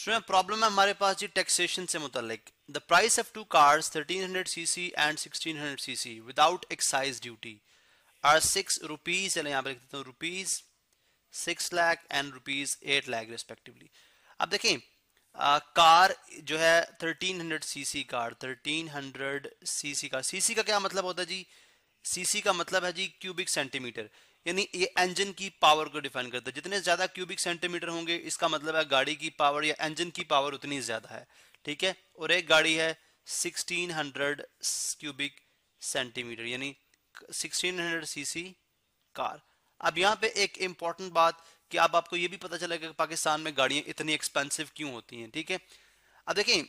स्वयं प्रॉब्लम है हमारे पास जी टैक्सेशन से मुतलिक the price of two cars 1300 CC and 1600 CC without excise duty are six rupees यानी यहाँ पे लिख देता हूँ rupees six lakh and rupees eight lakh respectively अब देखें कार जो है thirteen hundred C C car thirteen hundred C CC का सीसी का क्या मतलब होता है जी सीसी का मतलब है जी क्यूबिक सेंटीमीटर यानी ये इंजन की पावर को डिफाइन करता है जितने ज्यादा क्यूबिक सेंटीमीटर होंगे इसका मतलब है गाड़ी की पावर या इंजन की पावर उतनी ज्यादा है ठीक है और एक गाड़ी है 1600 क्यूबिक सेंटीमीटर यानी 1600 सीसी कार अब यहाँ पे एक इंपॉर्टेंट बात कि आप आपको ये भी पता चलेगा कि पाकिस्तान में गाड़ियां इतनी एक्सपेंसिव क्यों होती हैं ठीक है अब देखिए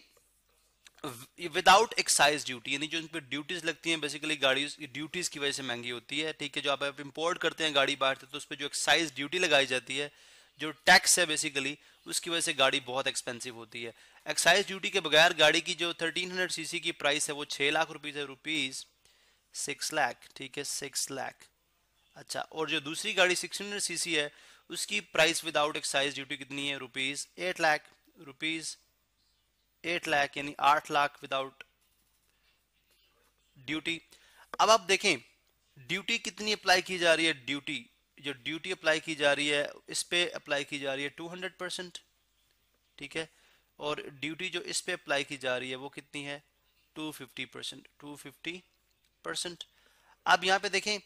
विदाउट एक्साइज ड्यूटी यानी जो उन पर ड्यूटीज लगती हैं बेसिकली गाड़ी ड्यूटीज की वजह से महंगी होती है ठीक है जो आप, इंपोर्ट करते हैं गाड़ी बाहर से तो उस पर जो एक्साइज ड्यूटी लगाई जाती है जो टैक्स है बेसिकली उसकी वजह से गाड़ी बहुत एक्सपेंसिव होती है एक्साइज ड्यूटी के बगैर गाड़ी की जो 1300 सीसी की प्राइस है वो छः लाख रुपीज़ है रुपीज़ सिक्स लाख ठीक है सिक्स लाख अच्छा और जो दूसरी गाड़ी सिक्स हंड्रेड सी है उसकी प्राइस विदाउट एक्साइज ड्यूटी कितनी है rupees eight lakh rupees eight lakh यानी आठ लाख विदाउट ड्यूटी अब आप देखें ड्यूटी कितनी अप्लाई की जा रही है ड्यूटी जो ड्यूटी अप्लाई की जा रही है इस पे अप्लाई की जा रही है टू हंड्रेड परसेंट ठीक है और ड्यूटी जो इस पे अप्लाई की जा रही है वो कितनी है two fifty percent two fifty percent अब यहाँ पे देखें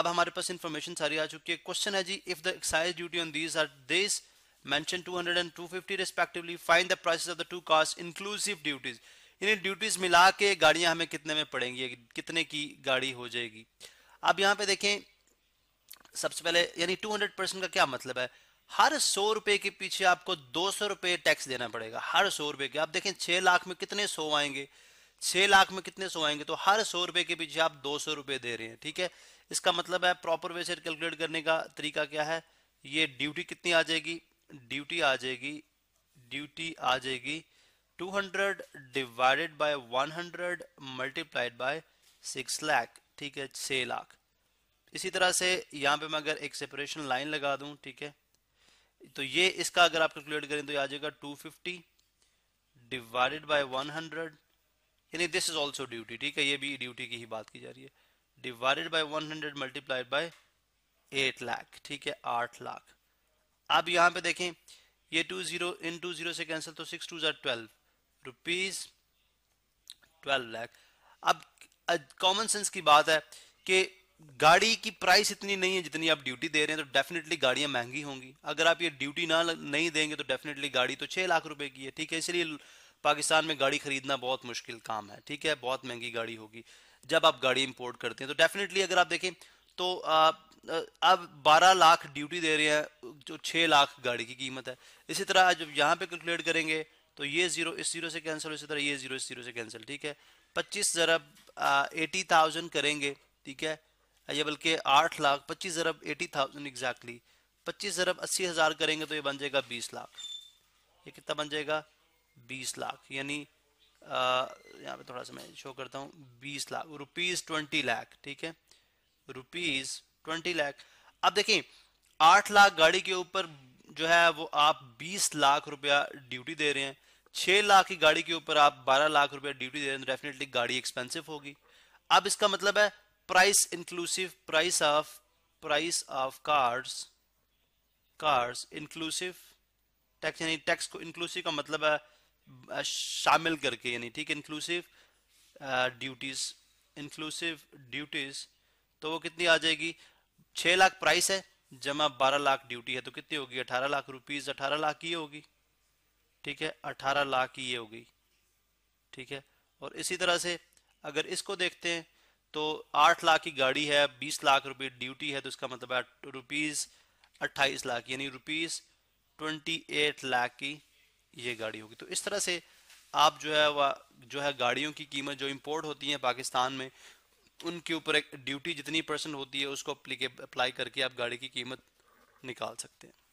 अब हमारे पास इंफॉर्मेशन सारी आ चुकी है क्वेश्चन है जी if the excise duty on these are this mentioned 200 and 250 respectively find the prices of the two cars inclusive duties इन्हें duties मिला के गाड़ियां हमें कितने में पड़ेंगी कितने की गाड़ी हो जाएगी अब यहाँ पे देखें सबसे पहले यानी 200 परसेंट का क्या मतलब है हर सौ रुपए के पीछे आपको दो सौ रुपए टैक्स देना पड़ेगा हर सौ रुपए के आप देखें छह लाख में कितने सौ आएंगे छह लाख में कितने सौ आएंगे तो हर सौ रुपए के पीछे आप दो सौ रुपए दे रहे हैं ठीक है इसका मतलब है प्रॉपर वे से कैलकुलेट करने का तरीका क्या है ये ड्यूटी कितनी आ जाएगी ड्यूटी आ जाएगी ड्यूटी आ जाएगी 200 divided by 100 multiplied by 6 lakh ठीक है 6 लाख इसी तरह से यहाँ पे मैं अगर एक सेपरेशन लाइन लगा दूँ ठीक है तो ये इसका अगर आप कैलकुलेट करें तो ये आ जाएगा 250 डिवाइडेड बाय 100 यानी दिस इज ऑल्सो ड्यूटी ठीक है ये भी ड्यूटी की ही बात की जा रही है divided by 100 multiplied by 8 lakh ठीक है 8 लाख अब यहाँ पे देखें ये टू जीरो इन टू जीरो से कैंसिल तो सिक्स टू जर ट्वेल्व रुपीज़ ट्वेल्व लैख अब कॉमन सेंस की बात है कि गाड़ी की प्राइस इतनी नहीं है जितनी आप ड्यूटी दे रहे हैं तो डेफिनेटली गाड़ियां महंगी होंगी अगर आप ये ड्यूटी ना नहीं देंगे तो डेफिनेटली गाड़ी तो छः लाख रुपए की है ठीक है इसलिए पाकिस्तान में गाड़ी खरीदना बहुत मुश्किल काम है ठीक है बहुत महंगी गाड़ी होगी जब आप गाड़ी इंपोर्ट करते हैं तो डेफिनेटली अगर आप देखें तो आ, अब बारह लाख ड्यूटी दे रहे हैं जो छह लाख गाड़ी की कीमत है इसी तरह जब यहाँ पे कैलकुलेट करेंगे तो ये जीरो इस जीरो से कैंसिल इसी तरह ये जीरो इस जीरो से कैंसिल ठीक है पच्चीस ज़रब एटी थाउजेंड करेंगे ठीक है या बल्कि आठ लाख पच्चीस ज़रब एटी थाउजेंड एग्जैक्टली पच्चीस ज़रब अस्सी हज़ार करेंगे तो ये बन जाएगा बीस लाख ये कितना बन जाएगा बीस लाख यानी यहाँ पे थोड़ा सा मैं शो करता हूँ बीस लाख रुपीज़ ट्वेंटी लाख ठीक है रुपीज़ ट्वेंटी लाख अब देखिए आठ लाख गाड़ी के ऊपर जो है वो आप बीस लाख रुपया ड्यूटी दे रहे हैं छह लाख की गाड़ी के ऊपर आप बारह लाख रुपया ड्यूटी दे रहे हैं डेफिनेटली तो गाड़ी एक्सपेंसिव होगी अब इसका मतलब है price inclusive price of price of cars cars inclusive tax यानी टैक्स को इंक्लूसिव का मतलब है शामिल करके यानी ठीक इंक्लूसिव ड्यूटीज इंक्लूसिव ड्यूटीज तो वो कितनी आ जाएगी छह लाख प्राइस है जमा बारह लाख ड्यूटी है तो कितनी होगी अठारह लाख रुपीज अठारह लाख ये होगी ठीक है अठारह लाख ये होगी ठीक है और इसी तरह से अगर इसको देखते हैं तो आठ लाख की गाड़ी है बीस लाख रुपये ड्यूटी है तो इसका मतलब है रुपीज अट्ठाईस लाख यानी रुपीज ट्वेंटी एट लाख की ये गाड़ी होगी तो इस तरह से आप जो है वह जो है गाड़ियों की कीमत जो इंपोर्ट होती है पाकिस्तान में उनके ऊपर एक ड्यूटी जितनी परसेंट होती है उसको अप्लाई करके आप गाड़ी की कीमत निकाल सकते हैं